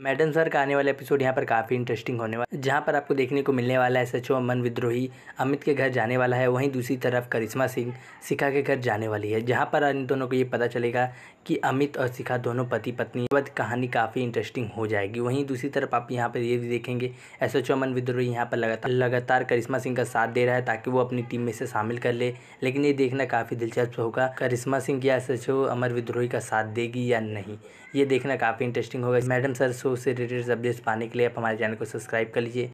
madam sir का आने वाला एपिसोड यहाँ पर काफ़ी इंटरेस्टिंग होने वाला है जहाँ पर आपको देखने को मिलने वाला है सचो अमन विद्रोही अमित के घर जाने वाला है वहीं दूसरी तरफ करिश्मा सिंह शिखा के घर जाने वाली है जहाँ पर इन दोनों को ये पता चलेगा कि अमित और शिखा दोनों पति पत्नी बद कहानी काफ़ी इंटरेस्टिंग हो जाएगी वहीं दूसरी तरफ आप यहाँ पर ये भी देखेंगे एस एच अमन विद्रोही यहाँ पर लगातार लगातार करिश्मा सिंह का साथ दे रहा है ताकि वो अपनी टीम में से शामिल कर ले लेकिन ये देखना काफ़ी दिलचस्प होगा करिश्मा सिंह या एस एच अमर विद्रोही का साथ देगी या नहीं ये देखना काफ़ी इंटरेस्टिंग होगा मैडम सर शो से रिलेटेड अपडेट्स पाने के लिए आप हमारे चैनल को सब्सक्राइब कर लीजिए